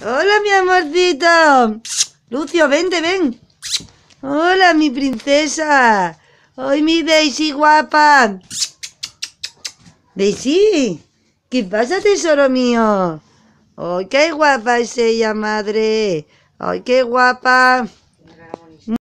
Hola, mi amorcito. Lucio, vente, ven. Hola, mi princesa. Hoy mi Daisy guapa. Daisy, ¿qué pasa, tesoro mío? ¡Ay, qué guapa es ella, madre! ¡Ay, qué guapa!